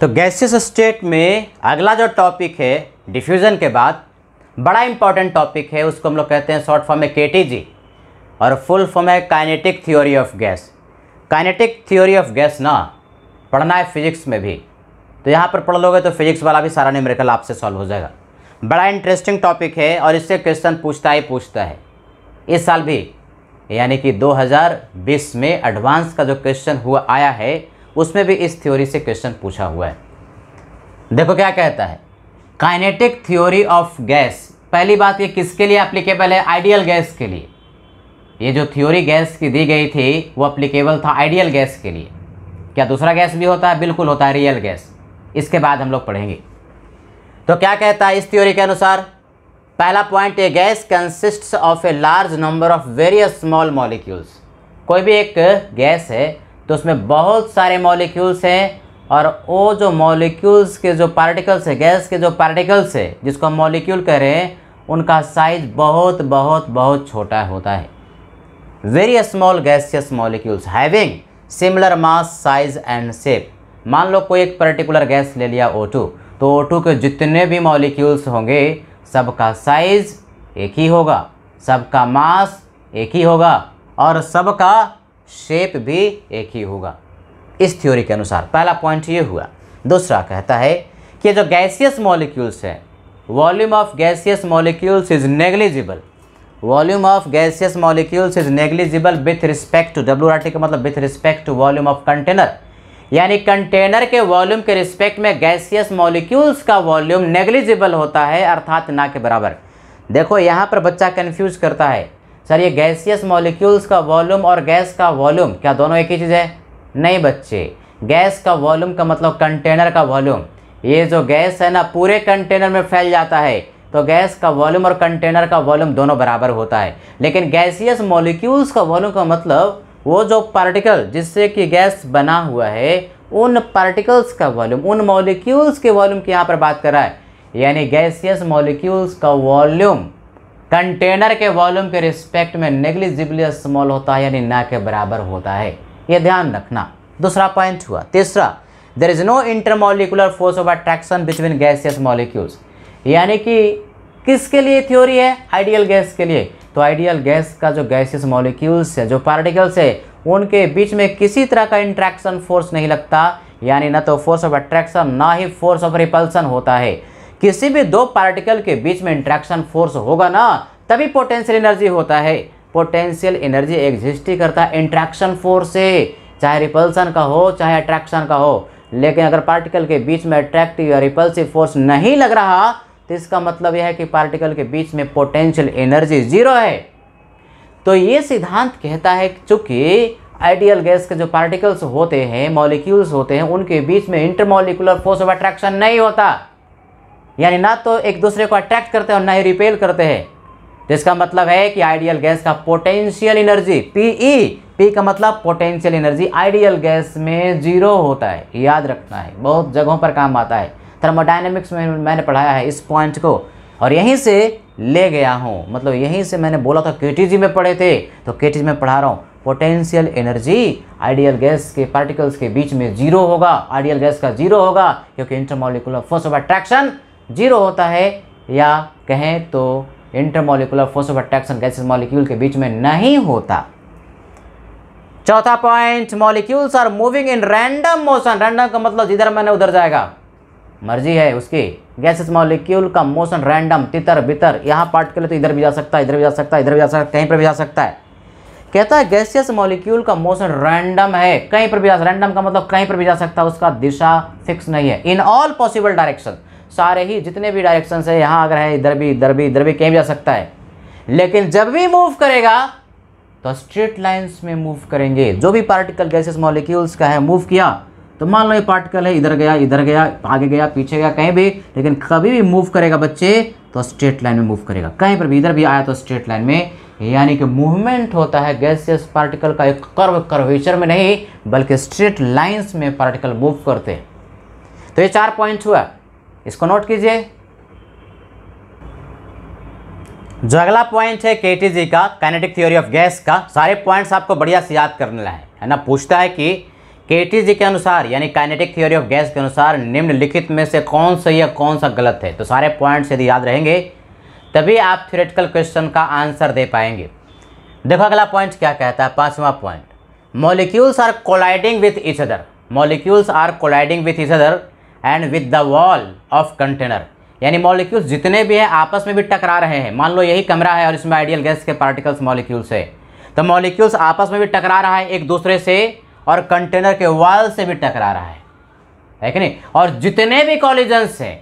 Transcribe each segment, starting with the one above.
तो gaseous state में अगला जो टॉपिक है डिफ्यूज़न के बाद बड़ा इंपॉर्टेंट टॉपिक है उसको हम लोग कहते हैं शॉर्ट फॉर्म है के और फुल फॉर्म है kinetic theory of gas kinetic theory of gas ना पढ़ना है फिजिक्स में भी तो यहाँ पर पढ़ लोगे तो फिजिक्स वाला भी सारा न्यूमेरिकल आपसे सॉल्व हो जाएगा बड़ा इंटरेस्टिंग टॉपिक है और इससे क्वेश्चन पूछता ही पूछता है इस साल भी यानी कि 2020 में एडवांस का जो क्वेश्चन हुआ आया है उसमें भी इस थ्योरी से क्वेश्चन पूछा हुआ है देखो क्या कहता है काइनेटिक थ्योरी ऑफ गैस पहली बात ये किसके लिए अप्लीकेबल है आइडियल गैस के लिए ये जो थ्योरी गैस की दी गई थी वो अप्लीकेबल था आइडियल गैस के लिए क्या दूसरा गैस भी होता है बिल्कुल होता है रियल गैस इसके बाद हम लोग पढ़ेंगे तो क्या कहता है इस थ्योरी के अनुसार पहला point a gas consists of a large number of various small molecules कोई भी एक गैस है तो उसमें बहुत सारे मॉलिक्यूल्स हैं और वो जो मॉलिक्यूल्स के जो पार्टिकल्स है गैस के जो पार्टिकल्स है जिसको हम मॉलिक्यूल कह रहे हैं उनका साइज बहुत बहुत बहुत छोटा होता है very small gaseous molecules having similar mass size and shape मान लो कोई एक पर्टिकुलर गैस ले लिया O2 तो O2 के जितने भी मॉलिक्यूल्स होंगे सबका साइज एक ही होगा सबका मास एक ही होगा और सबका शेप भी एक ही होगा इस थ्योरी के अनुसार पहला पॉइंट ये हुआ दूसरा कहता है कि जो गैसियस मॉलिक्यूल्स हैं volume of gaseous molecules is negligible volume of gaseous molecules is negligible with respect to W R T का मतलब with respect to volume of container यानी कंटेनर के वॉल्यूम के रिस्पेक्ट में गैसियस मॉलिक्यूल्स का volume negligible होता है अर्थात ना के बराबर देखो यहाँ पर बच्चा कन्फ्यूज करता है सर ये गैसियस मॉलिक्यूल्स का वॉल्यूम और गैस का वॉल्यूम क्या दोनों एक ही चीज़ है नहीं बच्चे गैस का वॉल्यूम का मतलब कंटेनर का वॉल्यूम ये जो गैस है ना पूरे कंटेनर में फैल जाता है तो गैस का वॉल्यूम और कंटेनर का वॉल्यूम दोनों बराबर होता है लेकिन गैसियस मॉलिक्यूल्स का वॉल्यूम का मतलब वो जो पार्टिकल जिससे कि गैस बना हुआ है उन पार्टिकल्स का वॉल्यूम उन मॉलिक्यूल्स के वॉल्यूम की यहाँ पर बात कर रहा है यानी गैसियस मॉलिक्यूल्स का वॉल्यूम कंटेनर के वॉल्यूम के रिस्पेक्ट में नेग्लिजिबली स्मॉल होता है यानी ना के बराबर होता है ये ध्यान रखना दूसरा पॉइंट हुआ तीसरा there is no intermolecular force of attraction between gaseous molecules यानी कि किसके लिए थ्योरी है आइडियल गैस के लिए तो आइडियल गैस का जो गैसियस मॉलिक्यूल्स है जो पार्टिकल्स है उनके बीच में किसी तरह का इंट्रैक्शन फोर्स नहीं लगता यानी ना तो फोर्स ऑफ अट्रैक्शन ना ही फोर्स ऑफ रिपल्सन होता है किसी भी दो पार्टिकल के बीच में इंट्रैक्शन फोर्स होगा ना तभी पोटेंशियल एनर्जी होता है पोटेंशियल एनर्जी एग्जिस्ट ही करता है इंट्रैक्शन फोर्स से चाहे रिपल्सन का हो चाहे अट्रैक्शन का हो लेकिन अगर पार्टिकल के बीच में अट्रैक्टिव या रिपल्सिव फोर्स नहीं लग रहा तो इसका मतलब यह है कि पार्टिकल के बीच में पोटेंशियल एनर्जी जीरो है तो ये सिद्धांत कहता है चूंकि आइडियल गैस के जो पार्टिकल्स होते हैं मॉलिक्यूल्स होते हैं उनके बीच में इंटरमोलिकुलर फोर्स ऑफ अट्रैक्शन नहीं होता यानी ना तो एक दूसरे को अट्रैक्ट करते हैं और ना ही रिपेल करते हैं तो इसका मतलब है कि आइडियल गैस का potential energy P E P का मतलब पोटेंशियल एनर्जी आइडियल गैस में जीरो होता है याद रखना है बहुत जगहों पर काम आता है थर्मोडाइनमिक्स में मैंने पढ़ाया है इस पॉइंट को और यहीं से ले गया हूँ मतलब यहीं से मैंने बोला था के में पढ़े थे तो के में पढ़ा रहा हूँ पोटेंशियल एनर्जी आइडियल गैस के पार्टिकल्स के बीच में जीरो होगा आइडियल गैस का जीरो होगा क्योंकि intermolecular force of attraction zero होता है या कहें तो intermolecular force of attraction gases molecule के बीच में नहीं होता चौथा point molecules are moving in random motion random का मतलब जिधर मैंने उधर जाएगा मर्जी है उसकी गैसेस मॉलिक्यूल का मोशन रैंडम तितर बितर यहाँ लिए तो इधर भी जा सकता है इधर भी जा सकता है इधर भी जा सकता है कहीं पर भी जा सकता है कहता है गैसियस मॉलिक्यूल का मोशन रैंडम है कहीं पर भी जा रैंडम का मतलब कहीं पर भी जा सकता है उसका दिशा फिक्स नहीं है इन ऑल पॉसिबल डायरेक्शन सारे ही जितने भी डायरेक्शन है यहाँ अगर है इधर भी इधर भी इधर भी कहीं भी जा सकता है लेकिन जब भी मूव करेगा तो स्ट्रेट लाइंस में मूव करेंगे जो भी पार्टिकल गैसेस मॉलिक्यूल्स का है मूव किया तो मान लो ये पार्टिकल है इधर गया इधर गया आगे गया पीछे गया कहीं भी लेकिन कभी भी मूव करेगा बच्चे तो स्ट्रेट लाइन में मूव करेगा कहीं पर भी इधर भी आया तो स्ट्रेट लाइन में यानी कि मूवमेंट होता है गैसियस पार्टिकल का एक कर्व कर्वेचर में नहीं बल्कि स्ट्रेट लाइन्स में पार्टिकल मूव करते हैं तो ये चार पॉइंट हुआ इसको नोट कीजिए जो अगला पॉइंट है के जी का काइनेटिक थ्योरी ऑफ गैस का सारे पॉइंट्स आपको बढ़िया से याद करने लाए है ना पूछता है कि के जी के अनुसार यानी काइनेटिक थ्योरी ऑफ गैस के अनुसार निम्नलिखित में से कौन सही या कौन सा गलत है तो सारे पॉइंट्स यदि याद रहेंगे तभी आप थ्योरेटिकल क्वेश्चन का आंसर दे पाएंगे देखो अगला पॉइंट क्या कहता है पाँचवा point molecules are colliding with each other molecules are colliding with each other and with the wall of container यानी मॉलिक्यूल्स जितने भी हैं आपस में भी टकरा रहे हैं मान लो यही कमरा है और इसमें आइडियल गैस के पार्टिकल्स मॉलिक्यूल्स है तो मॉलिक्यूल्स आपस में भी टकरा रहा है एक दूसरे से और कंटेनर के वॉल से भी टकरा रहा है है कि नहीं और जितने भी कॉलिजन्स हैं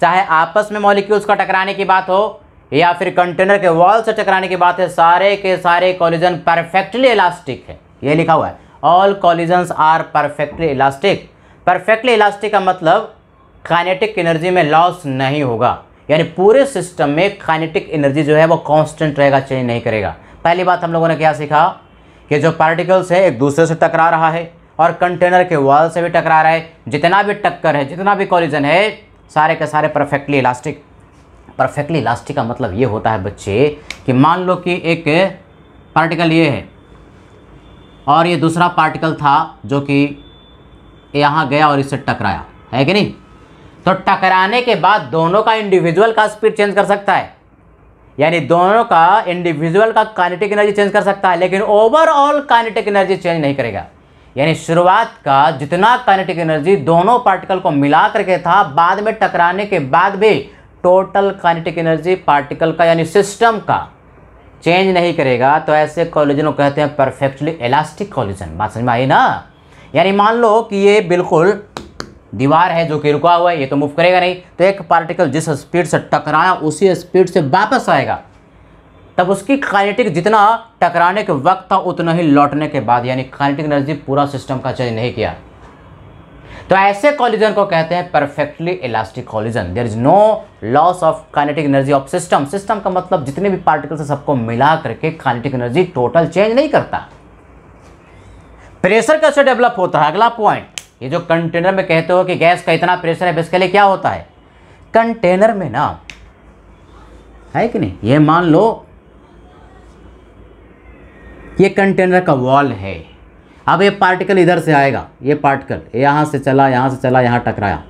चाहे आपस में मॉलिक्यूल्स का टकराने की बात हो या फिर कंटेनर के वॉल से टकराने की बात है सारे के सारे कॉलिजन परफेक्टली इलास्टिक है ये लिखा हुआ है all collisions are perfectly elastic perfectly elastic का मतलब काइनेटिक एनर्जी में लॉस नहीं होगा यानी पूरे सिस्टम में काइनेटिक एनर्जी जो है वो कांस्टेंट रहेगा चेंज नहीं करेगा पहली बात हम लोगों ने क्या सीखा कि जो पार्टिकल्स है एक दूसरे से टकरा रहा है और कंटेनर के वॉल से भी टकरा रहा है जितना भी टक्कर है जितना भी कॉलिजन है सारे के सारे परफेक्टली इलास्टिक परफेक्टली इलास्टिक का मतलब ये होता है बच्चे कि मान लो कि एक पार्टिकल ये है और ये दूसरा पार्टिकल था जो कि यहाँ गया और इससे टकराया है कि नहीं तो टकराने के बाद दोनों का इंडिविजुअल का स्पीड चेंज कर सकता है यानी दोनों का इंडिविजुअल का काइनेटिक एनर्जी चेंज कर सकता है लेकिन ओवरऑल काइनेटिक एनर्जी चेंज नहीं करेगा यानी शुरुआत का जितना काइनेटिक एनर्जी दोनों पार्टिकल को मिला करके था बाद में टकराने के बाद भी टोटल काइनेटिक एनर्जी पार्टिकल का यानी सिस्टम का चेंज नहीं करेगा तो ऐसे कॉलिजन को कहते हैं परफेक्टली इलास्टिक कॉलिजन बात समझ में आई ना यानी मान लो कि ये बिल्कुल दीवार है जो कि रुका हुआ है ये तो मूव करेगा नहीं तो एक पार्टिकल जिस स्पीड से टकराया उसी स्पीड से वापस आएगा तब उसकी काइनेटिक जितना टकराने के वक्त था उतना ही लौटने के बाद यानी काइनेटिक एनर्जी पूरा सिस्टम का चेंज नहीं किया तो ऐसे कॉलिजन को कहते हैं perfectly elastic collision there is no loss of kinetic energy of system system का मतलब जितने भी पार्टिकल्स सबको मिला करके काइनेटिक एनर्जी टोटल चेंज नहीं करता प्रेशर कैसे डेवलप होता है अगला पॉइंट ये जो कंटेनर में कहते हो कि गैस का इतना प्रेशर है इसके लिए क्या होता है कंटेनर में ना है कि नहीं ये मान लो ये कंटेनर का वॉल है अब ये पार्टिकल इधर से आएगा ये पार्टिकल यहाँ से चला यहाँ से चला यहाँ टकराया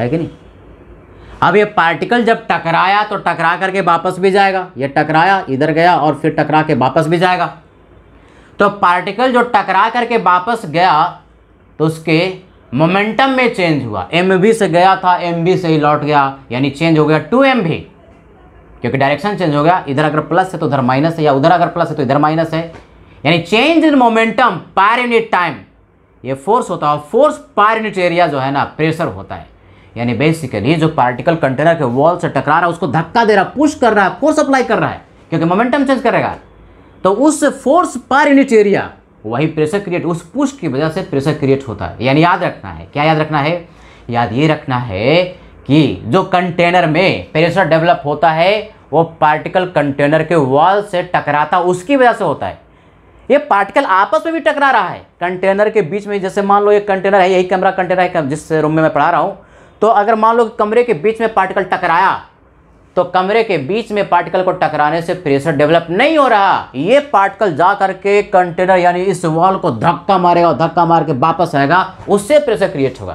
है कि नहीं अब ये पार्टिकल जब टकराया तो टकरा करके वापस भी जाएगा ये टकराया इधर गया और फिर टकरा के वापस भी जाएगा तो पार्टिकल जो टकरा करके वापस गया तो उसके मोमेंटम में चेंज हुआ एम बी से गया था एम बी से ही लौट गया यानी चेंज हो गया टू एम भी क्योंकि डायरेक्शन चेंज हो गया इधर अगर प्लस है तो उधर माइनस है या उधर अगर प्लस है तो इधर माइनस है यानी change in momentum per unit time ये फोर्स होता है फोर्स पार यूनिट एरिया जो है ना प्रेशर होता है यानी बेसिकली जो पार्टिकल कंटेनर के वॉल से टकरा रहा है उसको धक्का दे रहा है पुश कर रहा है फोर्स अप्लाई कर रहा है क्योंकि मोमेंटम चेंज करेगा तो उस फोर्स पर यूनिट एरिया वही प्रेशर क्रिएट उस पुश की वजह से प्रेशर क्रिएट होता है यानी याद रखना है क्या याद रखना है याद ये रखना है कि जो कंटेनर में प्रेशर डेवलप होता है वो पार्टिकल कंटेनर के वॉल से टकराता उसकी वजह से होता है ये पार्टिकल आपस में भी टकरा रहा है कंटेनर के बीच में जैसे मान लो ये कंटेनर है यही कमरा कंटेनर है जिस रूम में मैं पढ़ा रहा हूँ तो अगर मान लो कमरे के बीच में पार्टिकल टकराया तो कमरे के बीच में पार्टिकल को टकराने से प्रेशर डेवलप नहीं हो रहा ये पार्टिकल जा करके कंटेनर यानी इस वॉल को धक्का मारेगा धक्का मार के वापस आएगा उससे प्रेशर क्रिएट होगा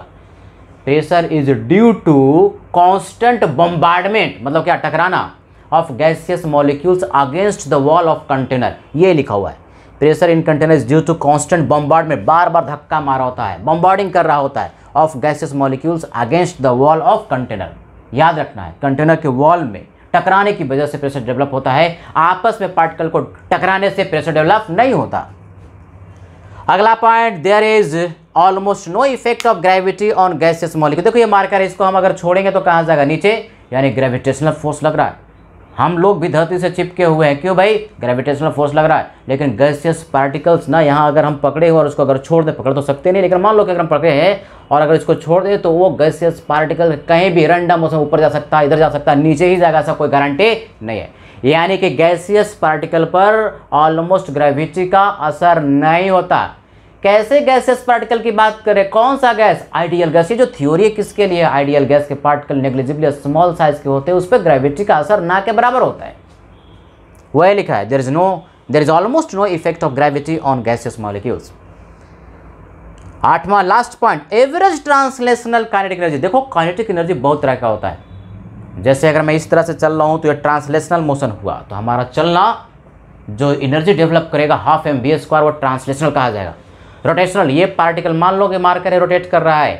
pressure is due to constant bombardment मतलब क्या टकराना of gaseous molecules against the wall of container ये लिखा हुआ है pressure in container is due to constant bombardment बार बार धक्का मारा होता है बम्बार्डिंग कर रहा होता है of gaseous molecules against the wall of container याद रखना है कंटेनर के वॉल में टकराने की वजह से प्रेशर डेवलप होता है आपस में पार्टिकल को टकराने से प्रेशर डेवलप नहीं होता अगला point there is almost no effect of gravity on gaseous molecule देखो ये मार्कर है इसको हम अगर छोड़ेंगे तो कहाँ जाएगा नीचे यानी ग्रेविटेशनल फोर्स लग रहा है हम लोग भी धरती से चिपके हुए हैं क्यों भाई ग्रेविटेशनल फोर्स लग रहा है लेकिन गैसियस पार्टिकल्स ना यहाँ अगर हम पकड़े हुए और उसको अगर छोड़ दें पकड़ तो सकते नहीं लेकिन मान लो कि अगर हम पकड़े हैं और अगर इसको छोड़ दें तो वो गैसियस पार्टिकल कहीं भी रैंडम उसमें ऊपर जा सकता है इधर जा सकता है नीचे ही जाएगा ऐसा कोई गारंटी नहीं है यानी कि गैसियस पार्टिकल पर ऑलमोस्ट ग्रेविटी का असर नहीं होता कैसे गैसेस पार्टिकल की बात करें कौन सा गैस आइडियल गैस ये जो थ्योरी है किसके लिए आइडियल गैस के पार्टिकल नेग्लिजिबली स्मॉल साइज के होते हैं उस पर ग्रेविटी का असर ना के बराबर होता है वह लिखा है there is no there is almost no effect of gravity on gaseous molecules आठवां last point average translational kinetic energy देखो काइनेटिक एनर्जी बहुत तरह का होता है जैसे अगर मैं इस तरह से चल रहा हूँ तो ये ट्रांसलेशनल मोशन हुआ तो हमारा चलना जो एनर्जी डेवलप करेगा हाफ एम बी स्क्वायर वो ट्रांसलेशनल कहा जाएगा रोटेशनल ये पार्टिकल मान लो कि मार कर रोटेट कर रहा है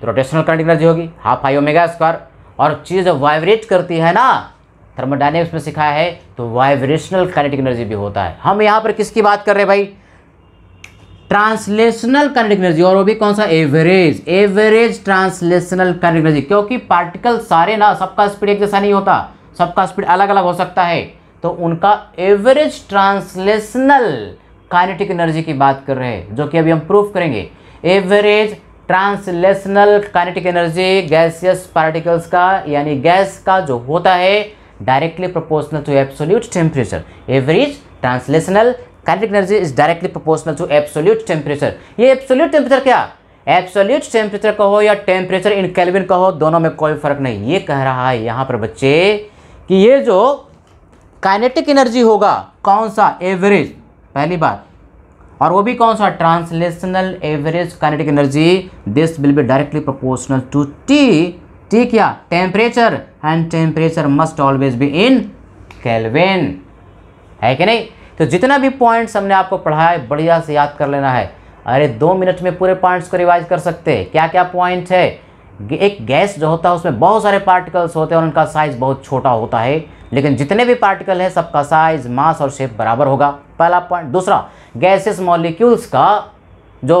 तो रोटेशनल करंट एनर्जी होगी हाफ आई ओमेगा स्क्वायर और चीज़ जब वाइब्रेट करती है ना थर्मोडाइनेमिक्स में सिखाया है तो वाइब्रेशनल काइनेटिक एनर्जी भी होता है हम यहाँ पर किसकी बात कर रहे हैं भाई ट्रांसलेशनल काइनेटिक एनर्जी और वो भी कौन सा average average translational kinetic energy क्योंकि पार्टिकल सारे ना सबका स्पीड एक जैसा नहीं होता सबका स्पीड अलग अलग हो सकता है तो उनका एवरेज ट्रांसलेशनल काइनेटिक एनर्जी की बात कर रहे हैं जो कि अभी हम प्रूफ करेंगे average translational kinetic energy gaseous particles का यानी गैस का जो होता है directly proportional to absolute temperature average translational kinetic energy is directly proportional to absolute temperature ये एब्सोल्यूट टेम्परेचर क्या एब्सोल्यूट टेम्परेचर कहो या टेम्परेचर इन कैलविन कहो दोनों में कोई फर्क नहीं ये कह रहा है यहाँ पर बच्चे कि ये जो काइनेटिक एनर्जी होगा कौन सा एवरेज पहली बात और वो भी कौन सा translational average kinetic energy this will be directly proportional to T T क्या temperature and temperature must always be in kelvin है कि नहीं तो जितना भी पॉइंट्स हमने आपको पढ़ाया है बढ़िया से याद कर लेना है अरे दो मिनट में पूरे पॉइंट्स को रिवाइज कर सकते हैं क्या क्या पॉइंट है एक गैस जो होता है उसमें बहुत सारे पार्टिकल्स होते हैं और उनका साइज़ बहुत छोटा होता है लेकिन जितने भी पार्टिकल हैं सबका साइज़ मास और शेप बराबर होगा पहला पॉइंट दूसरा गैसेस मॉलिक्यूल्स का जो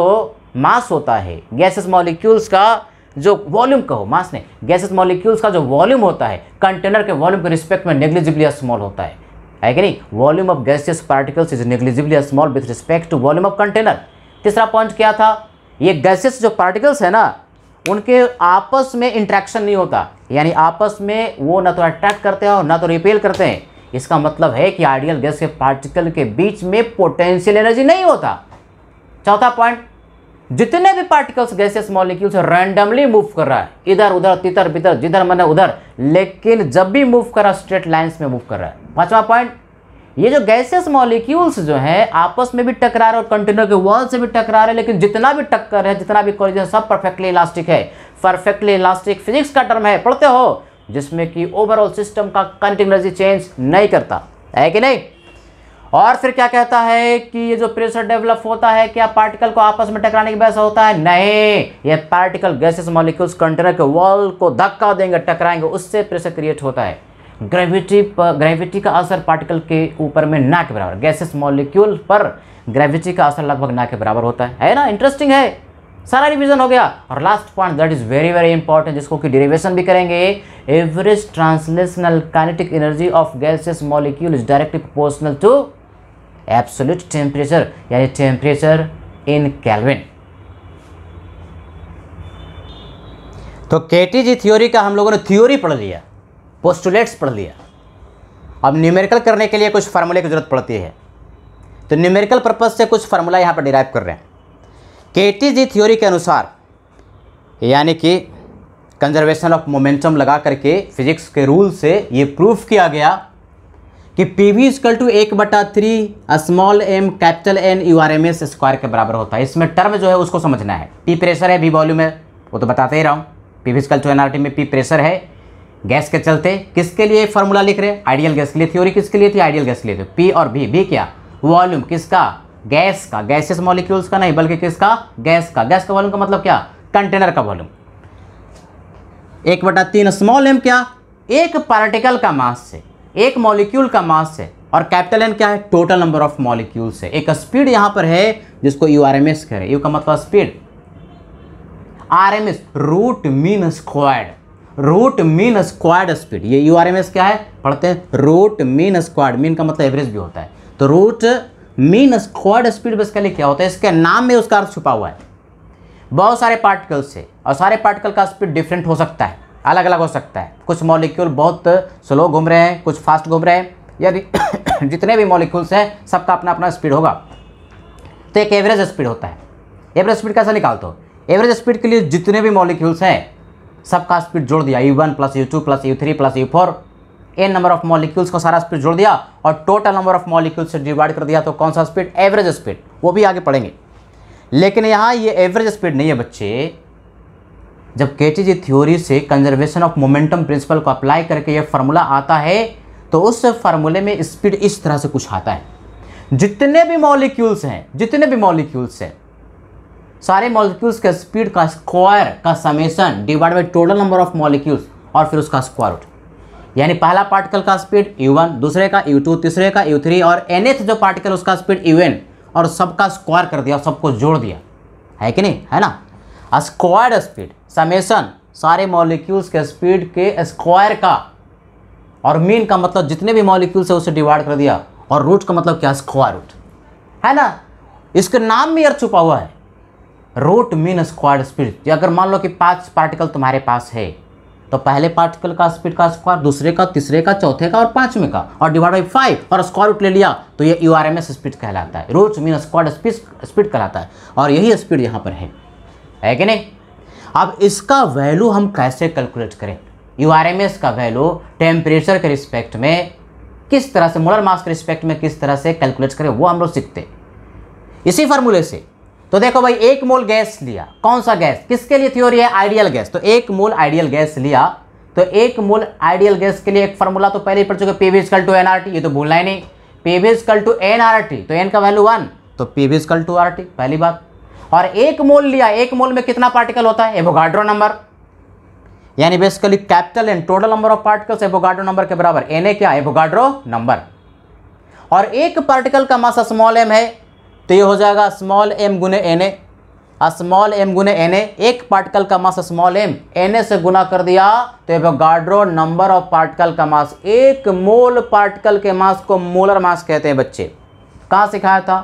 मास होता है गैसेस मॉलिक्यूल्स का जो वॉल्यूम कहो मास ने गैसेस मॉलिक्यूल्स का जो वॉल्यूम होता है कंटेनर के वॉल्यूम के रिस्पेक्ट में नेग्लिजिबली स्मॉल होता है है कि नहीं volume of gaseous particles is negligibly small with respect to volume of container तीसरा पॉइंट क्या था ये गैसेस जो पार्टिकल्स है ना उनके आपस में इंट्रैक्शन नहीं होता यानी आपस में वो ना तो अट्रैक्ट करते हैं और ना तो रिपेल करते हैं इसका मतलब है कि आइडियल गैस के पार्टिकल के बीच में पोटेंशियल एनर्जी नहीं होता चौथा पॉइंट जितने भी particles gases molecules randomly move कर रहा है इधर उधर तितर बितर जिधर मैंने उधर लेकिन जब भी मूव कर रहा है स्ट्रेट लाइन्स में मूव कर रहा है पांचवा पॉइंट ये जो गैसेस मॉलिक्यूल्स जो हैं आपस में भी टकरा रहे और कंटेनर के वॉल से भी टकरा रहे लेकिन जितना भी टक्कर है जितना भी कॉलिजन सब परफेक्टली इलास्टिक है परफेक्टली इलास्टिक फिजिक्स का टर्म है पढ़ते हो जिसमें कि ओवरऑल सिस्टम का काइनेटिक चेंज नहीं करता है कि नहीं और फिर क्या कहता है कि ये जो प्रेशर डेवलप होता है क्या पार्टिकल को आपस में टकराने की वजह होता है नहीं ये पार्टिकल गैसेस मॉलिक्यूल्स कंटेनर के वॉल को धक्का देंगे टकराएंगे उससे प्रेशर क्रिएट होता है ग्रेविटी पर ग्रेविटी का असर पार्टिकल के ऊपर में ना के बराबर गैसेस मॉलिक्यूल पर ग्रेविटी का असर लगभग ना के बराबर होता है है ना इंटरेस्टिंग है सारा रिवीजन हो गया और last point that is very very important जिसको कि डेरिवेशन भी करेंगे average translational kinetic energy of gases molecule is directly proportional to absolute temperature यानी टेम्परेचर इन कैलविन तो केटीजी थ्योरी का हम लोगों ने थ्योरी पढ़ लिया पोस्टुलेट्स पढ़ लिया अब न्यूमेरिकल करने के लिए कुछ फार्मूले की ज़रूरत पड़ती है तो न्यूमेरिकल पर्पज़ से कुछ फार्मूला यहाँ पर डिराइव कर रहे हैं के जी थ्योरी के अनुसार यानी कि कंजर्वेशन ऑफ मोमेंटम लगा करके फिजिक्स के रूल से ये प्रूफ किया गया कि पी वी स्कल टू एक बटा three small M capital N U R M S square के बराबर होता है इसमें टर्म जो है उसको समझना है पी प्रेशर है बी वॉल्यूम है वो तो बताते ही रहा हूँ P V equal to N R T में पी प्रेशर है गैस के चलते किसके लिए फॉर्मूला लिख रहे हैं आइडियल गैस के लिए थ्योरी किसके लिए थी आइडियल गैस के लिए थी पी और बी बी क्या वॉल्यूम किसका गैस का गैसेस मॉलिक्यूल्स का नहीं बल्कि किसका गैस का गैस का वॉल्यूम का मतलब क्या कंटेनर का वॉल्यूम एक बटा तीन स्मॉल एम क्या एक पार्टिकल का मास से एक मॉलिक्यूल का मास से और कैपिटल एन क्या है टोटल नंबर ऑफ मॉलिक्यूल से एक स्पीड यहाँ पर है जिसको यू आर एम एस कह रहे यू का मतलब speed R M S root mean square root mean square speed ये यू आर एम एस क्या है पढ़ते हैं रूट मीन स्क्वाड मीन का मतलब एवरेज भी होता है तो रूट मीन स्क्वाड स्पीड बस के लिए क्या होता है इसके नाम में उसका अर्थ छुपा हुआ है बहुत सारे पार्टिकल्स है और सारे पार्टिकल का स्पीड डिफरेंट हो सकता है अलग अलग हो सकता है कुछ मॉलिक्यूल बहुत स्लो घूम रहे हैं कुछ फास्ट घूम रहे हैं यदि जितने भी मॉलिक्यूल्स हैं सबका अपना अपना स्पीड होगा तो एक एवरेज स्पीड होता है एवरेज स्पीड कैसे निकालते हो एवरेज स्पीड के लिए जितने भी मॉलिक्यूल्स हैं सबका स्पीड जोड़ दिया U one plus U two plus U three plus U four N number of molecules को सारा स्पीड जोड़ दिया और टोटल नंबर ऑफ मॉलिक्यूल्स से डिवाइड कर दिया तो कौन सा स्पीड एवरेज स्पीड वो भी आगे पढ़ेंगे लेकिन यहाँ ये एवरेज स्पीड नहीं है बच्चे जब जी थ्योरी से कंजर्वेशन ऑफ मोमेंटम प्रिंसिपल को अप्लाई करके ये फार्मूला आता है तो उस फार्मूले में स्पीड इस तरह से कुछ आता है जितने भी मॉलिक्यूल्स हैं जितने भी मॉलिक्यूल्स हैं सारे मॉलिक्यूल्स के स्पीड का स्क्वायर का summation divide by total number of molecules और फिर उसका स्क्वायर रूट यानी पहला पार्टिकल का स्पीड u1 दूसरे का u2 तीसरे का u3 और एन जो पार्टिकल उसका स्पीड un और सबका स्क्वायर कर दिया सबको जोड़ दिया है कि नहीं है ना स्क्वायर स्पीड समेसन सारे मॉलिक्यूल्स के स्पीड के स्क्वायर का और मीन का मतलब जितने भी मॉलिक्यूल्स है उसे डिवाइड कर दिया और रूट का मतलब क्या स्क्वायर रूट है ना इसके नाम में यार छुपा हुआ है रूट मीन स्क्वाड स्पीड अगर मान लो कि पांच पार्टिकल तुम्हारे पास है तो पहले पार्टिकल का स्पीड का स्क्वायर दूसरे का तीसरे का चौथे का और पांचवें का और डिवाइड बाई फाइव और स्क्वायर रूट ले लिया तो ये U R M S speed कहलाता है root mean square speed speed कहलाता है और यही स्पीड यहाँ पर है है कि नहीं अब इसका वैल्यू हम कैसे कैलकुलेट करें यू आर एम एस का वैल्यू टेम्परेचर के रिस्पेक्ट में किस तरह से मोलर मास के रिस्पेक्ट में किस तरह से कैलकुलेट करें वो हम लोग सीखते इसी फार्मूले से तो देखो भाई एक मोल गैस लिया कौन सा गैस किसके लिए थ्योरी है आइडियल गैस तो एक मोल आइडियल गैस लिया तो एक मोल आइडियल गैस के लिए एक फॉर्मूला तो पहले ही पढ़ चुके पीवीजकल टू एनआरटी ये तो भूलना ही नहीं पीवीजकल टू एनआरटी तो एन का वैल्यू वन तो पीवीजकल टू आरटी पहली बात और एक मोल लिया एक मोल में कितना पार्टिकल होता है एवोगाड्रो नंबर यानी basically capital N total number of particles Avogadro number के बराबर एन ए क्या एवोगाड्रो नंबर और एक पार्टिकल का मास स्मॉल एम है तो ये हो जाएगा स्मॉल एम गुने एन ए स्मॉल एम गुने एन ए एक पार्टिकल का mass small M N A से गुना कर दिया तो ये गार्ड्रो नंबर ऑफ पार्टिकल का मास एक मोल पार्टिकल के मास को मोलर मास कहते हैं बच्चे कहाँ सिखाया था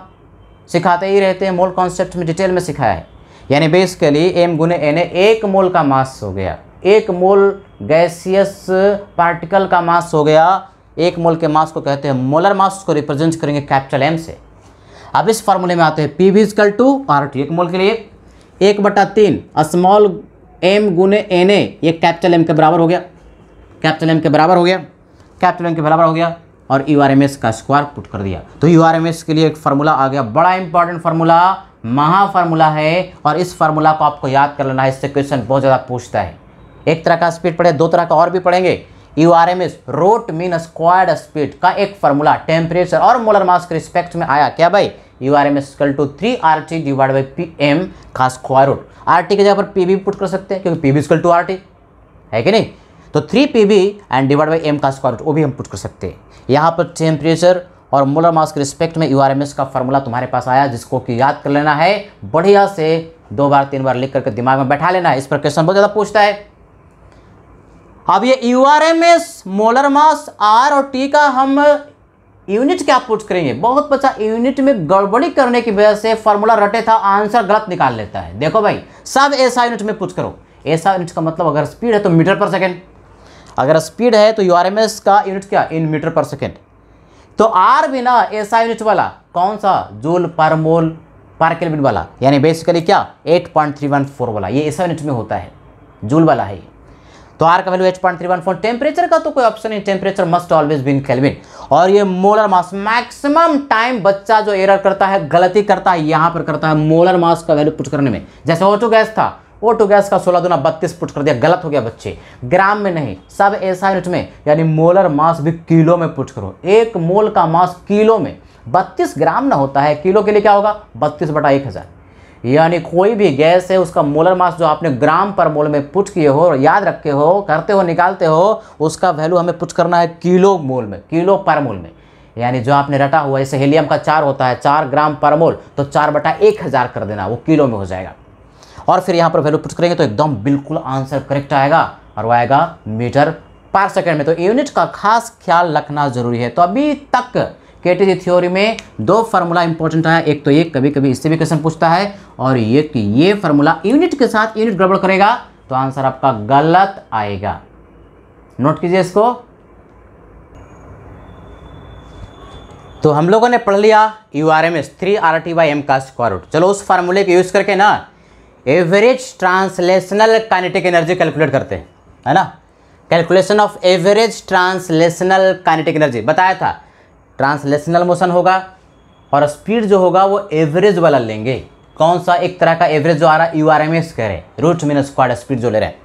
सिखाते ही रहते हैं मोल कॉन्सेप्ट में डिटेल में सिखाया है यानी बेसिकली एम गुने एन ए एक मोल का मास हो गया एक मोल गैसियस पार्टिकल का मास हो गया एक मोल के मास को कहते हैं मोलर मास को रिप्रेजेंट करेंगे कैपिटल एम से अब इस फार्मूले में आते हैं P V equal to R T एक मोल के लिए एक बटा तीन स्मॉल एम गुने एन ए ये कैपिटल एम के बराबर हो गया कैपिटल एम के बराबर हो गया कैपिटल एम के बराबर हो गया और यू आर एम एस का स्क्वायर पुट कर दिया तो यू आर एम एस के लिए एक फार्मूला आ गया बड़ा इंपॉर्टेंट फार्मूला महा फार्मूला है और इस फार्मूला को आपको याद कर लेना है इससे क्वेश्चन बहुत ज़्यादा पूछता है एक तरह का स्पीड पढ़े दो तरह का और भी पढ़ेंगे U R M S root mean square speed का एक फॉर्मूला टेम्परेचर और मोलर मास के रिस्पेक्ट में आया क्या भाई U R M S equal to three R T divide by P M का स्क्वायर रूट आर टी की जगह पर पी बी पुट कर सकते हैं क्योंकि P V equal to R T है कि नहीं तो three P V and divide by M का स्क्वायर रूट वो भी हम पुट कर सकते हैं यहाँ पर टेम्परेचर और मोलर मास के रिस्पेक्ट में यू आर एम एस का फॉर्मूला तुम्हारे पास आया जिसको कि याद कर लेना है बढ़िया से दो बार तीन बार लिख करके दिमाग में बैठा लेना है इस पर क्वेश्चन बहुत ज़्यादा पूछता है अब ये U R M S molar mass R और टी का हम यूनिट क्या पुट करेंगे बहुत बच्चा यूनिट में गड़बड़ी करने की वजह से फॉर्मूला रटे था आंसर गलत निकाल लेता है देखो भाई सब ऐसा यूनिट में पुट करो ऐसा यूनिट का मतलब अगर स्पीड है तो मीटर पर सेकेंड अगर स्पीड है तो यू आर एम एस का यूनिट क्या इन मीटर पर सेकेंड तो आर बिना ऐसा यूनिट वाला कौन सा जूल पर मोल पर किलोमीटर वाला यानी बेसिकली क्या फोर वाला ये ऐसा यूनिट में होता है जूल वाला है तो आर का value eight point three one four temperature का तो कोई ऑप्शन नहीं temperature must always be in kelvin और ये मोलर मास मैक्सिमम टाइम बच्चा जो एरर करता है गलती करता है यहाँ पर करता है मोलर मास का वैल्यू पुट करने में जैसे ऑटो गैस था ऑटो गैस का सोलह दुना बत्तीस पुट कर दिया गलत हो गया बच्चे ग्राम में नहीं सब ऐसा यूनिट में यानी मोलर मास भी किलो में पुट करो एक मोल का मास किलो में बत्तीस ग्राम ना होता है किलो के लिए क्या होगा बत्तीस बटा एक हज़ार यानी कोई भी गैस है उसका मोलर मास जो आपने ग्राम पर मोल में पुट किए हो याद रखे हो करते हो निकालते हो उसका वैल्यू हमें पुट करना है किलो मोल में किलो पर मोल में यानी जो आपने रटा हुआ जैसे हीलियम का चार होता है चार ग्राम पर मोल तो चार बटा एक हज़ार कर देना वो किलो में हो जाएगा और फिर यहाँ पर वैल्यू पुट करेंगे तो एकदम बिल्कुल आंसर करेक्ट आएगा और वो आएगा मीटर पर सेकेंड में तो यूनिट का खास ख्याल रखना जरूरी है तो अभी तक के थ्योरी में दो फार्मूला इंपॉर्टेंट है एक तो ये कभी कभी इससे भी क्वेश्चन पूछता है और ये कि ये फार्मूला यूनिट के साथ यूनिट गड़बड़ करेगा तो आंसर आपका गलत आएगा नोट कीजिए इसको तो हम लोगों ने पढ़ लिया U R M S three R T by M का स्क्वायर रूट चलो उस फार्मूले को यूज़ करके ना average translational kinetic energy calculate करते हैं है ना calculation of average translational kinetic energy बताया था ट्रांसलेशनल मोशन होगा और स्पीड जो होगा वो एवरेज वाला लेंगे कौन सा एक तरह का एवरेज जो आ रहा है यू आर एम एस कह रहे हैं रूट मीन स्क्वाड स्पीड जो ले रहे हैं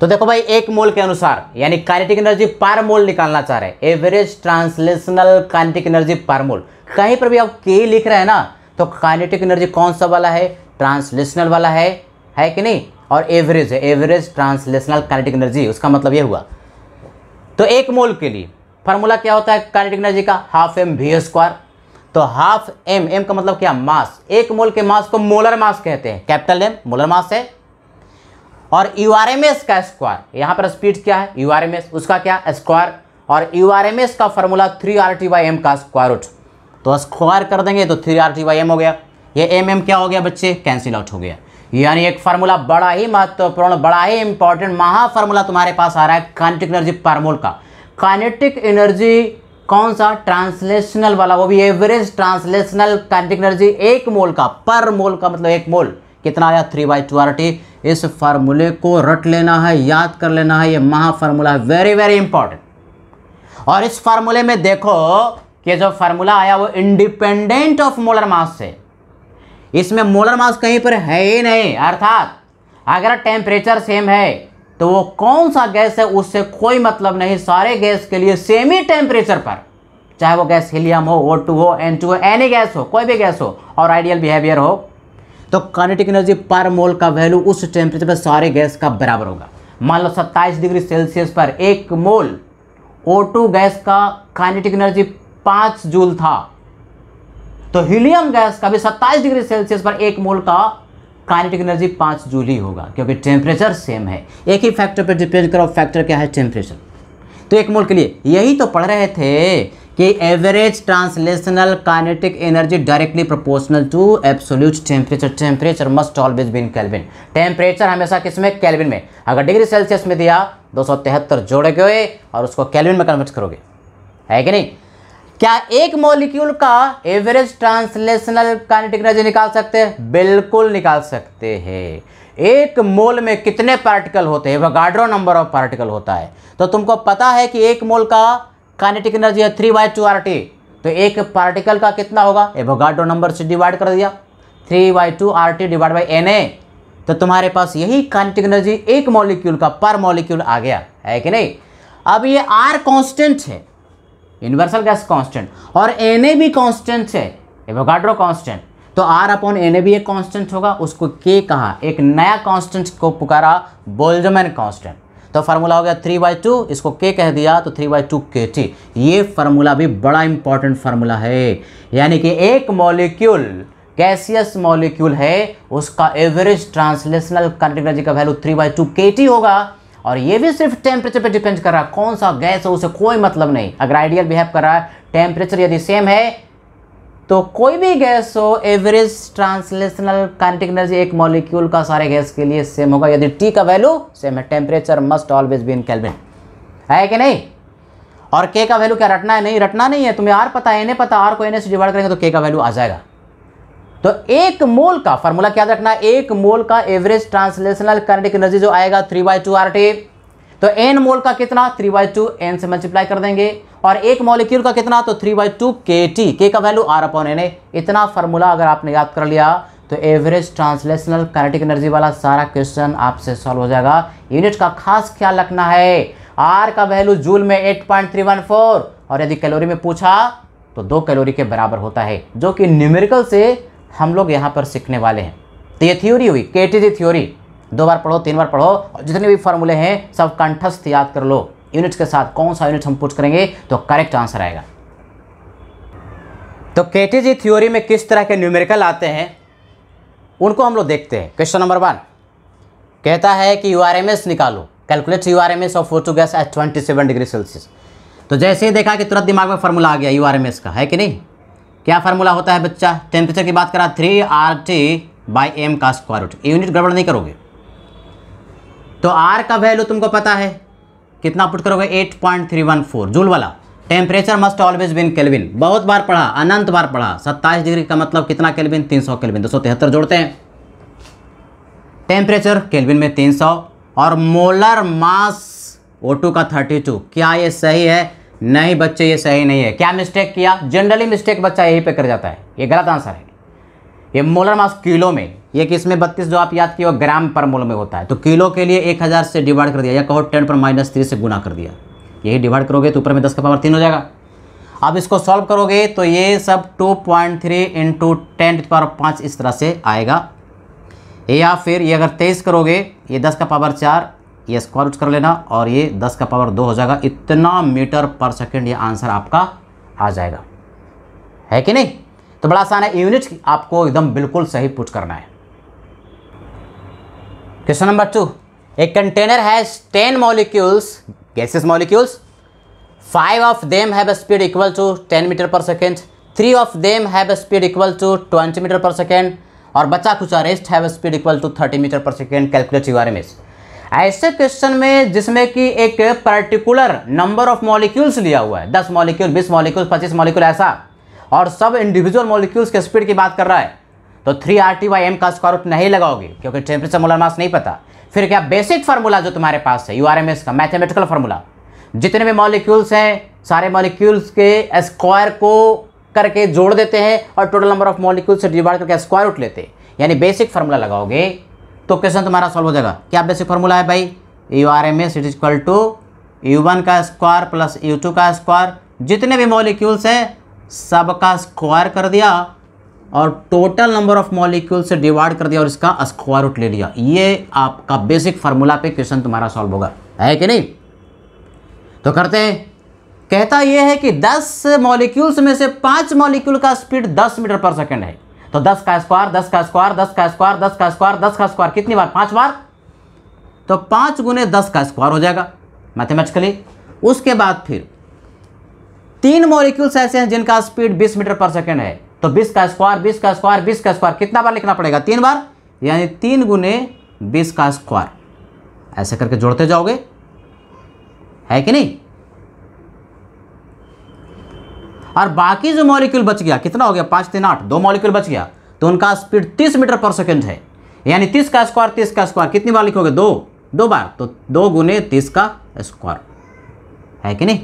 तो देखो भाई एक मोल के अनुसार यानी काइनेटिक एनर्जी पर मोल निकालना चाह रहे हैं एवरेज ट्रांसलेशनल काइनेटिक एनर्जी पर मोल कहीं पर भी आप के लिख रहे हैं ना तो काइनेटिक एनर्जी कौन सा वाला है ट्रांसलेशनल वाला है है कि नहीं और एवरेज है एवरेज ट्रांसलेशनल काइनेटिक एनर्जी उसका मतलब ये हुआ तो एक मोल के लिए फार्मूला क्या होता है काइनेटिक एनर्जी का हाफ एम वी स्क्वायर तो हाफ एम एम का मतलब क्या मास एक मोल के मास को मोलर मास कहते हैं कैपिटल एम मोलर मास है और यू आर एम एस का स्क्वायर यहां पर स्पीड क्या है यू आर एम एस उसका क्या स्क्वायर और यू आर एम एस का formula three R T by M का स्क्वायर उठ तो स्क्वायर कर देंगे तो three R T by M हो गया ये एम एम क्या हो गया बच्चे कैंसिल आउट हो गया यानी एक फार्मूला बड़ा ही महत्वपूर्ण बड़ा ही इंपॉर्टेंट महा फार्मूला तुम्हारे पास आ रहा है कांटिक एनर्जी पारमोल का काइनेटिक एनर्जी कौन सा ट्रांसलेशनल वाला वो भी एवरेज ट्रांसलेशनल काइनेटिक एनर्जी एक मोल का पर मोल का मतलब एक मोल कितना आया three by two R T इस फार्मूले को रट लेना है याद कर लेना है ये महा फार्मूला है वेरी वेरी इंपॉर्टेंट और इस फार्मूले में देखो कि जो फार्मूला आया वो इंडिपेंडेंट ऑफ मोलर मास से इसमें मोलर मास कहीं पर है ही नहीं अर्थात अगर टेम्परेचर सेम है तो वो कौन सा गैस है उससे कोई मतलब नहीं सारे गैस के लिए सेमी टेम्परेचर पर चाहे वो गैस हीलियम हो ओ टू हो एन टू हो एनी गैस हो कोई भी गैस हो और आइडियल बिहेवियर हो तो कॉनेटिक एनर्जी पर मोल का वैल्यू उस टेम्परेचर पर सारे गैस का बराबर होगा मान लो सत्ताईस डिग्री सेल्सियस पर एक मोल ओ गैस का कानेटिक एनर्जी पाँच जूल था तो हीलियम गैस का भी सत्ताईस डिग्री सेल्सियस पर एक मोल का काइनेटिक एनर्जी पाँच जूल ही होगा क्योंकि टेम्परेचर सेम है एक ही फैक्टर पर डिपेंड करो फैक्टर क्या है टेम्परेचर तो एक मोल के लिए यही तो पढ़ रहे थे कि average translational kinetic energy directly proportional to absolute temperature temperature must always be in kelvin temperature हमेशा किस में कैलविन में अगर डिग्री सेल्सियस में दिया दो सौ तिहत्तर जोड़ गए और उसको कैलविन में कन्वर्ट करोगे है कि नहीं क्या एक मॉलिक्यूल का एवरेज ट्रांसलेशनल काइनेटिक एनर्जी निकाल सकते हैं बिल्कुल निकाल सकते हैं एक मोल में कितने पार्टिकल होते हैं वगाड्रो नंबर ऑफ पार्टिकल होता है तो तुमको पता है कि एक मोल का काइनेटिक एनर्जी है three by two R T तो एक पार्टिकल का कितना होगा एवोगाड्रो नंबर से डिवाइड कर दिया three by two R T divide by N A तो तुम्हारे पास यही काइनेटिक एनर्जी एक मॉलिक्यूल का पर मॉलिक्यूल आ गया है कि नहीं अब ये आर कांस्टेंट है यूनिवर्सल गैस कांस्टेंट और एन ए भी कॉन्स्टेंट है एवोगाड्रो कांस्टेंट तो आर अपॉन एन ए भी एक कांस्टेंट होगा उसको के कहा एक नया कांस्टेंट को पुकारा बोल्जमैन कांस्टेंट तो फार्मूला हो गया थ्री बाई टू इसको के कह दिया तो three by two K T ये फार्मूला भी बड़ा इंपॉर्टेंट फार्मूला है यानी कि एक मॉलिक्यूल कैसियस मॉलिक्यूल है उसका एवरेज ट्रांसलेशनल कंटेनर्जी का value three by two K T होगा और ये भी सिर्फ टेम्परेचर पे डिपेंड कर रहा है कौन सा गैस है उसे कोई मतलब नहीं अगर आइडियल बिहेव कर रहा है टेम्परेचर यदि सेम है तो कोई भी गैस हो एवरेज ट्रांसलेशनल एनर्जी एक मॉलिक्यूल का सारे गैस के लिए सेम होगा यदि टी का वैल्यू सेम है temperature must always be in kelvin है कि नहीं और के का वैल्यू क्या रटना है नहीं रटना नहीं है तुम्हें आर पता है इन्हें पता आर को एन से डिवाइड करेंगे तो के का वैल्यू आ जाएगा तो एक मोल का फॉर्मूला क्या रखना एक मोल का एवरेज ट्रांसलेशनल कनेटिक एनर्जी जो आएगा three by two R T तो एन मोल का कितना थ्री बाई टू एन से मल्टीप्लाई कर देंगे और एक मॉलिक्यूल का कितना तो three by two K T K का value R upon N A इतना फॉर्मूला अगर आपने याद कर लिया तो एवरेज ट्रांसलेशनल कनेटिक एनर्जी वाला सारा क्वेश्चन आपसे सॉल्व हो जाएगा यूनिट का खास ख्याल रखना है आर का वैल्यू जूल में 8.314 और यदि कैलोरी में पूछा तो दो कैलोरी के बराबर होता है जो कि न्यूमेरिकल से हम लोग यहाँ पर सीखने वाले हैं तो ये थ्योरी हुई के टी थ्योरी दो बार पढ़ो तीन बार पढ़ो और जितने भी फॉर्मूले हैं सब कंठस्थ याद कर लो यूनिट्स के साथ कौन सा यूनिट हम पूछ करेंगे तो करेक्ट आंसर आएगा तो के थ्योरी में किस तरह के न्यूमेरिकल आते हैं उनको हम लोग देखते हैं क्वेश्चन नंबर वन कहता है कि यू निकालो calculate U R M S of O two gas at twenty seven degree Celsius तो जैसे ही देखा कि तुरंत दिमाग में फॉर्मूला आ गया यू आर एम एस का है कि नहीं क्या फार्मूला होता है बच्चा टेम्परेचर की बात करा three R T by M का स्क्वायर रूट यूनिट गड़बड़ नहीं करोगे तो आर का वैल्यू तुमको पता है कितना पुट करोगे eight point three one four joule वाला temperature must always be in kelvin बहुत बार पढ़ा अनंत बार पढ़ा सत्ताईस डिग्री का मतलब कितना केल्विन तीन सौ केल्विन दो सौ तिहत्तर जोड़ते हैं टेम्परेचर केल्विन में तीन सौ और मोलर मास ओ टू का थर्टी टू क्या ये सही है नहीं बच्चे ये सही नहीं है क्या मिस्टेक किया जनरली मिस्टेक बच्चा यही पे कर जाता है ये गलत आंसर है ये मोलर मास किलो में ये किस में बत्तीस जो आप याद किए ग्राम पर मोल में होता है तो किलो के लिए एक हज़ार से डिवाइड कर दिया या कहो टेन पर माइनस थ्री से गुना कर दिया यही डिवाइड करोगे तो ऊपर में दस का पावर तीन हो जाएगा अब इसको सॉल्व करोगे तो ये सब two point three into ten power पाँच इस तरह से आएगा या फिर ये अगर तेईस करोगे ये दस का पावर चार ये स्क्वायर रूट कर लेना और ये दस का पावर दो हो जाएगा इतना मीटर पर सेकेंड ये आंसर आपका आ जाएगा है कि नहीं तो बड़ा आसान है यूनिट आपको एकदम बिल्कुल सही पुट करना है question number two a container has ten molecules gases molecules five of them have a speed equal to ten metre per second three of them have a speed equal to twenty metre per second और बच्चा कुछ rest have a speed equal to thirty metre per second calculate U R M S ऐसे question में जिसमें कि एक particular number of molecules लिया हुआ है दस मॉलिक्यूल बीस मॉलिक्यूल पच्चीस मॉलिक्यूल ऐसा और सब इंडिविजुअल मॉलिक्यूल्स के स्पीड की बात कर रहा है तो three R T by M का स्क्वायर रूट नहीं लगाओगे क्योंकि टेम्परेचर मोलर मास नहीं पता फिर क्या बेसिक फार्मूला जो तुम्हारे पास है यू आर एम एस का मैथमेटिकल फार्मूला जितने भी मॉलिक्यूल्स हैं सारे मॉलिक्यूल्स के स्क्वायर को करके जोड़ देते हैं और टोटल नंबर ऑफ मॉलिक्यूल्स से डिवाइड करके स्क्वायर रूट लेते हैं यानी बेसिक फार्मूला लगाओगे तो क्वेश्चन तुम्हारा सॉल्व हो जाएगा क्या बेसिक फॉर्मूला है भाई U R M S it is equal to U one का स्क्वायर प्लस यू टू का स्क्वायर जितने भी मॉलिक्यूल्स हैं सब का स्क्वायर कर दिया और टोटल नंबर ऑफ मॉलिक्यूल से डिवाइड कर दिया और इसका स्क्वायर रूट ले लिया ये आपका बेसिक फार्मूला पे क्वेश्चन तुम्हारा सॉल्व होगा है कि नहीं तो करते हैं कहता यह है कि 10 मॉलिक्यूल्स में से पांच मॉलिक्यूल का स्पीड 10 मीटर पर सेकंड है तो दस का स्क्वायर दस का स्क्वायर दस का स्क्वायर दस का स्क्वायर दस का स्क्वायर कितनी बार पांच बार तो पांच गुने दस का स्क्वायर हो जाएगा मैथमेटिकली उसके बाद फिर तीन मॉलिक्यूल्स ऐसे हैं जिनका स्पीड 20 मीटर पर सेकेंड है तो 20 का स्क्वायर 20 का स्क्वायर 20 का स्क्वायर कितना बार लिखना पड़ेगा तीन बार यानी तीन गुने बीस का स्क्वायर ऐसे करके जोड़ते जाओगे है कि नहीं और बाकी जो मॉलिक्यूल बच गया कितना हो गया पाँच तीन आठ दो मॉलिक्यूल बच गया तो उनका स्पीड तीस मीटर पर सेकेंड है यानी तीस का स्क्वायर तीस का स्क्वायर कितनी बार लिखोगे दो दो बार तो दो गुने तीस का स्क्वायर है कि नहीं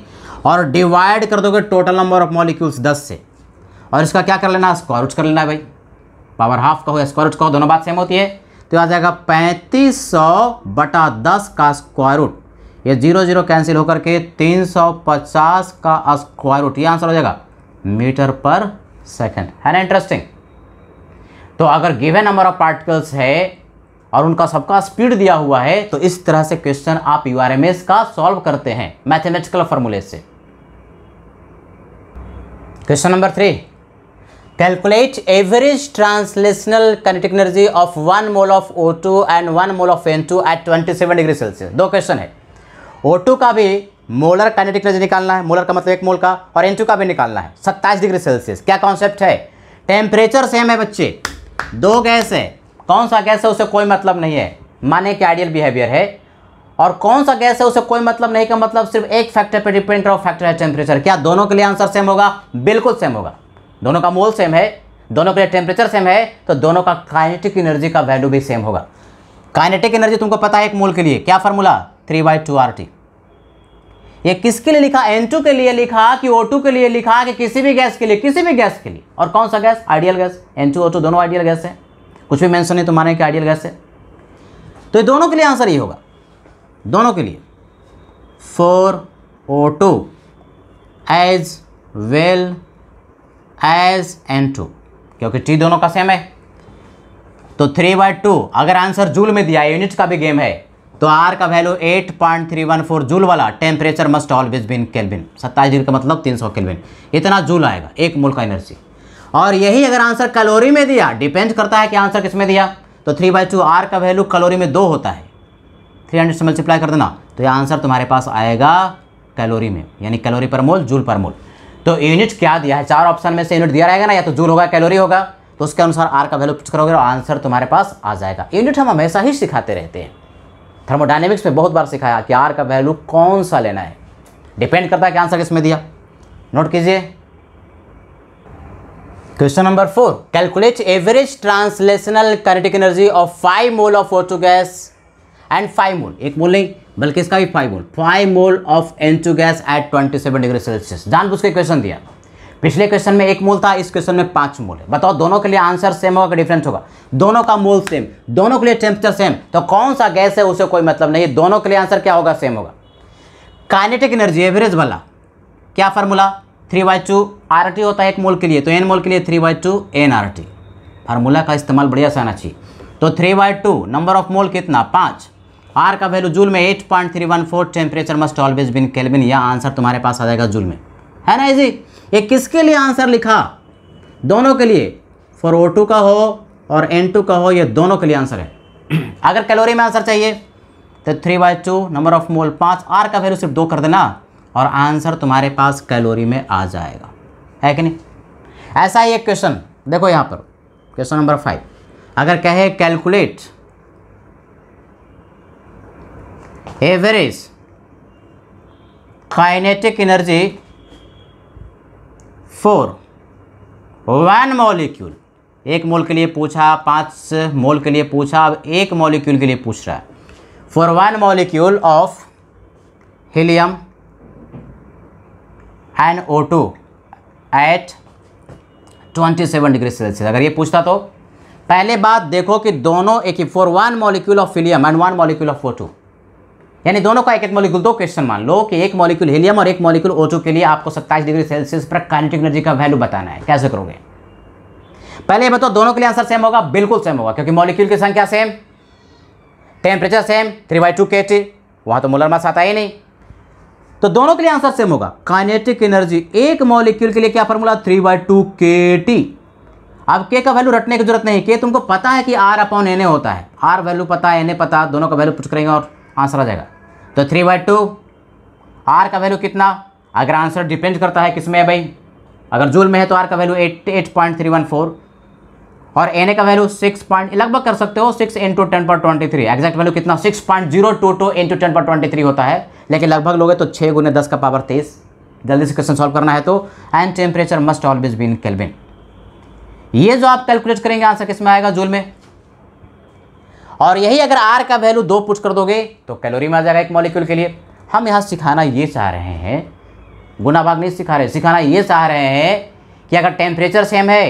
और डिवाइड कर दोगे टोटल नंबर ऑफ मॉलिक्यूल्स दस से और इसका क्या कर लेना स्क्वायर उच्च कर लेना है भाई पावर हाफ का हो स्क्वायर रूट का हो दोनों बात सेम होती है तो आ जाएगा पैंतीस सौ बटा दस का स्क्वायर उठ ये जीरो जीरो कैंसिल होकर के 350 का स्क्वायर रूट ये आंसर हो जाएगा मीटर पर सेकेंड है ना इंटरेस्टिंग तो अगर गिवन नंबर ऑफ पार्टिकल्स है और उनका सबका स्पीड दिया हुआ है तो इस तरह से क्वेश्चन आप यू आर का सॉल्व करते हैं मैथमेटिकल फॉर्मूले से question number three calculate average translational kinetic energy of one mole of O two and one mole of N two at twenty seven degree Celsius दो क्वेश्चन है O two का भी molar kinetic energy निकालना है molar का मतलब एक mole का और एन टू का भी निकालना है सत्ताईस डिग्री सेल्सियस क्या कॉन्सेप्ट है टेम्परेचर सेम है बच्चे दो गैस है कौन सा गैस है उसे कोई मतलब नहीं है माने कि आइडियल बिहेवियर है और कौन सा गैस है उसे कोई मतलब नहीं का मतलब सिर्फ एक फैक्टर पर डिपेंड करो फैक्टर है टेम्परेचर क्या दोनों के लिए आंसर सेम होगा बिल्कुल सेम होगा दोनों का मोल सेम है दोनों के लिए टेम्परेचर सेम है तो दोनों का काइनेटिक एनर्जी का वैल्यू भी सेम होगा काइनेटिक एनर्जी तुमको पता है एक मोल के लिए क्या formula three by two R T ये किसके लिए लिखा एन के लिए लिखा कि ओ के लिए लिखा कि किसी भी गैस के लिए किसी भी गैस के लिए और कौन सा गैस आइडियल गैस एन दोनों आइडियल गैस है कुछ भी मेंशन नहीं तो माने कि आइडियल गैस है तो ये दोनों के लिए आंसर ये होगा दोनों के लिए for O two as well as N two क्योंकि टी दोनों का सेम है तो थ्री बाय टू अगर आंसर जूल में दिया यूनिट का भी गेम है तो आर का वैल्यू 8.314 जूल वाला temperature must always be in kelvin सत्ताईस डिग्री का मतलब 300 सौ केल्विन इतना जूल आएगा एक मोल का एनर्जी और यही अगर आंसर कैलोरी में दिया डिपेंड करता है कि आंसर किस में दिया तो थ्री बाई टू आर का वैल्यू कैलोरी में दो होता है थ्री हंड्रेड से मल्टीप्लाई कर देना तो ये आंसर तुम्हारे पास आएगा कैलोरी में यानी कैलोरी पर मोल जूल पर मोल तो यूनिट क्या दिया है चार ऑप्शन में से यूनिट दिया रहेगा ना या तो जूल होगा कैलोरी होगा तो उसके अनुसार आर का वैल्यू पुट करोगे और आंसर तुम्हारे पास आ जाएगा यूनिट हम हमेशा ही सिखाते रहते हैं थर्मोडाइनेमिक्स में बहुत बार सिखाया कि आर का वैल्यू कौन सा लेना है डिपेंड करता है कि आंसर किसमें दिया नोट कीजिए question number four calculate average translational kinetic energy of five mole of O gas and five mole एक मोल नहीं बल्कि इसका भी five mole five mole of N two gas at twenty seven degree Celsius जानबूझ के question दिया पिछले क्वेश्चन में एक मूल था इस क्वेश्चन में पांच मूल है बताओ दोनों के लिए आंसर सेम होगा डिफरेंस होगा दोनों का मूल सेम दोनों के लिए टेम्परेचर सेम तो कौन सा गैस है उसे कोई मतलब नहीं दोनों के लिए आंसर क्या होगा सेम होगा काइनेटिक एनर्जी एवरेज वाला क्या formula three by two R T होता है एक मोल के लिए तो एन मोल के लिए three by two N R T formula का इस्तेमाल बढ़िया से आना चाहिए तो three by two number of mole कितना पाँच आर का वैल्यू जूल में eight point three one four temperature must always be in kelvin या आंसर तुम्हारे पास आ जाएगा जूल में है ना इजी ये किसके लिए आंसर लिखा दोनों के लिए फॉर ओ टू का हो और एन टू का हो ये दोनों के लिए आंसर है अगर कैलोरी में आंसर चाहिए तो three by two number of mole पाँच आर का वैल्यू सिर्फ दो कर देना और आंसर तुम्हारे पास कैलोरी में आ जाएगा है कि नहीं ऐसा ही एक क्वेश्चन देखो यहाँ पर क्वेश्चन नंबर फाइव अगर कहे calculate average kinetic energy for one molecule एक मोल के लिए पूछा पाँच मोल के लिए पूछा अब एक मॉलिक्यूल के लिए पूछ रहा है for one molecule of helium and O two at twenty seven degree Celsius अगर ये पूछता तो पहले बात देखो कि दोनों एक for one molecule of helium and one molecule of O two यानी दोनों का एक एक मॉलिक्यूल दो क्वेश्चन मान लो कि एक मॉलिक्यूल हीलियम और एक मॉलिक्यूल ओजो के लिए आपको 27 डिग्री सेल्सियस पर काइनेटिक एनर्जी का वैल्यू बताना है कैसे करोगे पहले ये बताओ दोनों के लिए आंसर सेम होगा बिल्कुल सेम होगा क्योंकि मॉलिक्यूल की संख्या same temperature same three by two K T वहां तो मोलर मास आता ही नहीं तो दोनों के लिए आंसर सेम होगा काइनेटिक एनर्जी एक मॉलिक्यूल के लिए क्या formula three by two K T अब के का वैल्यू रटने की जरूरत नहीं के तुमको पता है कि आर अपॉन एन होता है आर वैल्यू पता है एन पता दोनों का वैल्यू पूछ करेंगे और आंसर आ जाएगा तो थ्री बाई टू आर का वैल्यू कितना अगर आंसर डिपेंड करता है किसमें है भाई अगर जूल में है तो आर का value eight eight point three one four और एन ए का वैल्यू सिक्स पॉइंट लगभग कर सकते हो six into ten power twenty three exact value कितना six point zero two two into ten power twenty three होता है लेकिन लगभग लोगे तो छः गुने दस का पावर तेईस जल्दी से क्वेश्चन सॉल्व करना है तो and temperature must always be in kelvin ये जो आप कैलकुलेट करेंगे आंसर किस में आएगा जूल में और यही अगर आर का वैल्यू दो पुट कर दोगे तो कैलोरी में आ जाएगा एक मॉलिक्यूल के लिए हम यहाँ सिखाना ये चाह रहे हैं गुना भाग नहीं सिखा रहे सिखाना ये चाह रहे हैं कि अगर टेम्परेचर सेम है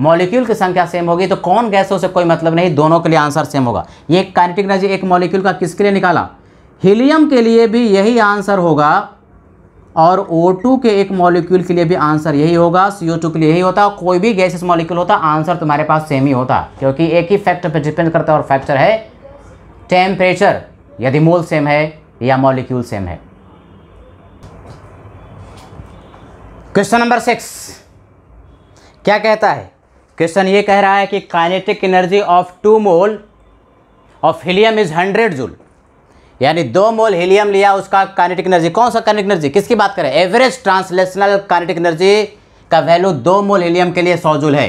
मॉलिक्यूल की संख्या सेम होगी तो कौन गैस हो से कोई मतलब नहीं दोनों के लिए आंसर सेम होगा ये काइनेटिक एनर्जी एक मॉलिक्यूल का किसके लिए निकाला हीलियम के लिए भी यही आंसर होगा और O2 के एक मॉलिक्यूल के लिए भी आंसर यही होगा CO2 के लिए यही होता कोई भी गैस मॉलिक्यूल होता आंसर तुम्हारे पास सेम ही होता क्योंकि एक ही फैक्टर पर डिपेंड करता है और फैक्टर है टेम्परेचर यदि मोल सेम है या मॉलिक्यूल सेम है क्वेश्चन नंबर सिक्स क्या कहता है क्वेश्चन ये कह रहा है कि kinetic energy of two mole of helium is hundred joule यानी दो मोल हीलियम लिया उसका कानेटिक एनर्जी कौन सा कानेटिक एनर्जी किसकी बात करें एवरेज ट्रांसलेशनल कानेटिक एनर्जी का वैल्यू दो मोल हीलियम के लिए सौजुल है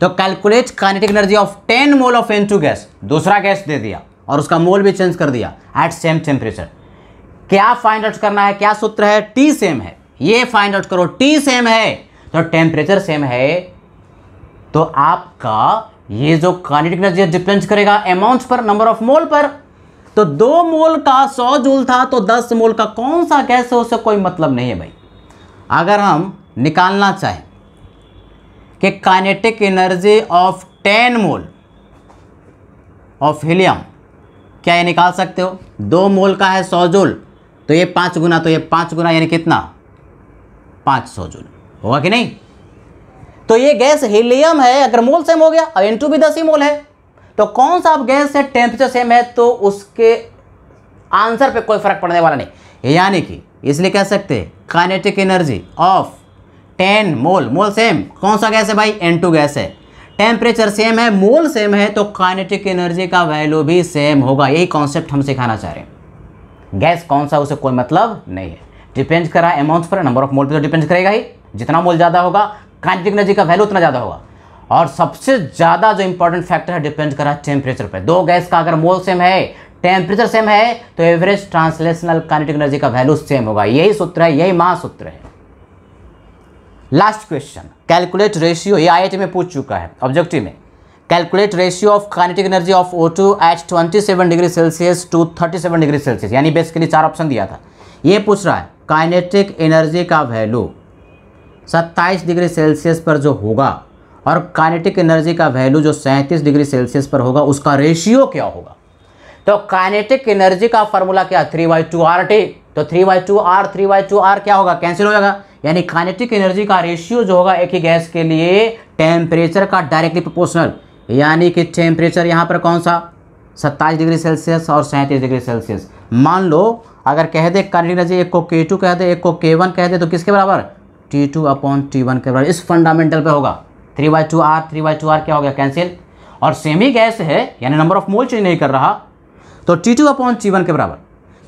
तो calculate kinetic energy of ten mole of N gas दूसरा गैस दे दिया और उसका मोल भी चेंज कर दिया एट सेम टेम्परेचर क्या फाइंड आउट करना है क्या सूत्र है टी सेम है ये फाइंड आउट करो टी सेम है तो टेम्परेचर सेम है तो आपका ये जो कानेटिक एनर्जी डिपेंड करेगा अमाउंट पर नंबर ऑफ मोल पर तो दो मोल का सौ जूल था तो दस मोल का कौन सा गैस है उससे कोई मतलब नहीं है भाई अगर हम निकालना चाहें कि kinetic energy of ten mole of helium क्या ये निकाल सकते हो दो मोल का है सौ जूल तो ये पाँच गुना तो ये पाँच गुना यानी कितना पाँच सौ जूल होगा कि नहीं तो ये गैस हीलियम है अगर मोल सेम हो गया अब एन टू भी दस ही मोल है तो कौन सा गैस है टेम्परेचर सेम है तो उसके आंसर पे कोई फर्क पड़ने वाला नहीं यानी कि इसलिए कह सकते हैं kinetic energy of ten mole mole same कौन सा गैस है भाई एन टू गैस है टेम्परेचर सेम है मोल सेम है तो काइनेटिक एनर्जी का वैल्यू भी सेम होगा यही कॉन्सेप्ट हम सिखाना चाह रहे हैं गैस कौन सा उसे कोई मतलब नहीं है डिपेंड करा अमाउंट पर नंबर ऑफ मोल पर तो डिपेंड करेगा ही जितना मोल ज़्यादा होगा काइनेटिक एनर्जी का वैल्यू उतना ज़्यादा होगा और सबसे ज़्यादा जो इंपॉर्टेंट फैक्टर है डिपेंड कर रहा है टेम्परेचर पर दो गैस का अगर मोल सेम है टेम्परेचर सेम है तो एवरेज ट्रांसलेशनल काइनेटिक एनर्जी का वैल्यू सेम होगा यही सूत्र है यही महासूत्र है लास्ट क्वेश्चन कैलकुलेट रेशियो ये आई में पूछ चुका है ऑब्जेक्टिव में calculate ratio of kinetic energy of O two at twenty seven degree Celsius to thirty seven degree Celsius यानी बेसिकली चार ऑप्शन दिया था ये पूछ रहा है काइनेटिक एनर्जी का वैल्यू सत्ताईस डिग्री सेल्सियस पर जो होगा और काइनेटिक एनर्जी का वैल्यू जो सैंतीस डिग्री सेल्सियस पर होगा उसका रेशियो क्या होगा तो काइनेटिक एनर्जी का फॉर्मूला क्या three by two R T तो three by two R three by two R क्या होगा कैंसिल हो जाएगा यानी काइनेटिक एनर्जी का रेशियो जो होगा एक ही गैस के लिए टेम्परेचर का डायरेक्टली प्रोपोर्शनल यानी कि टेम्परेचर यहाँ पर कौन सा सत्ताईस डिग्री सेल्सियस और सैंतीस डिग्री सेल्सियस मान लो अगर कह दे काइनेटिक एनर्जी एक को के टू कह दे एक को के वन कह दे तो किसके बराबर T two upon T one के बराबर इस फंडामेंटल पर होगा three by two R three by two R क्या हो गया कैंसिल और सेम ही गैस है यानी नंबर ऑफ मोल चेंज नहीं कर रहा तो T two upon T one के बराबर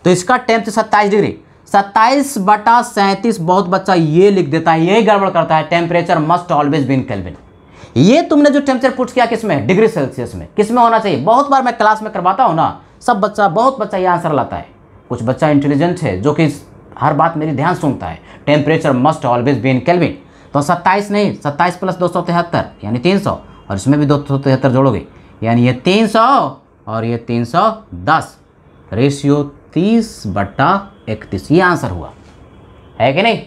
तो इसका टेंथ सत्ताईस डिग्री सत्ताईस बटा सैंतीस बहुत बच्चा ये लिख देता है ये गड़बड़ करता है temperature must always be in Kelvin ये तुमने जो टेम्परेचर पुट किया किसमें डिग्री सेल्सियस में किस में होना चाहिए बहुत बार मैं क्लास में करवाता हूँ ना सब बच्चा बहुत बच्चा ये आंसर लाता है कुछ बच्चा इंटेलिजेंट है जो कि हर बात मेरी ध्यान सुनता है temperature must always be in Kelvin तो सत्ताईस नहीं सत्ताईस प्लस दो सौ तिहत्तर यानी तीन सौ और इसमें भी दो सौ तिहत्तर जोड़ोगे यानी ये तीन सौ और ये तीन सौ दस रेशियो तीस बट्टा इकतीस ये आंसर हुआ है कि नहीं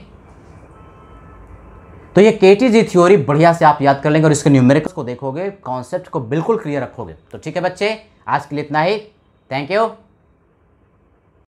तो ये के टी जी थ्योरी बढ़िया से आप याद कर लेंगे और इसके न्यूमेरिक्स को देखोगे कॉन्सेप्ट को बिल्कुल क्लियर रखोगे तो ठीक है बच्चे आज के लिए इतना ही थैंक यू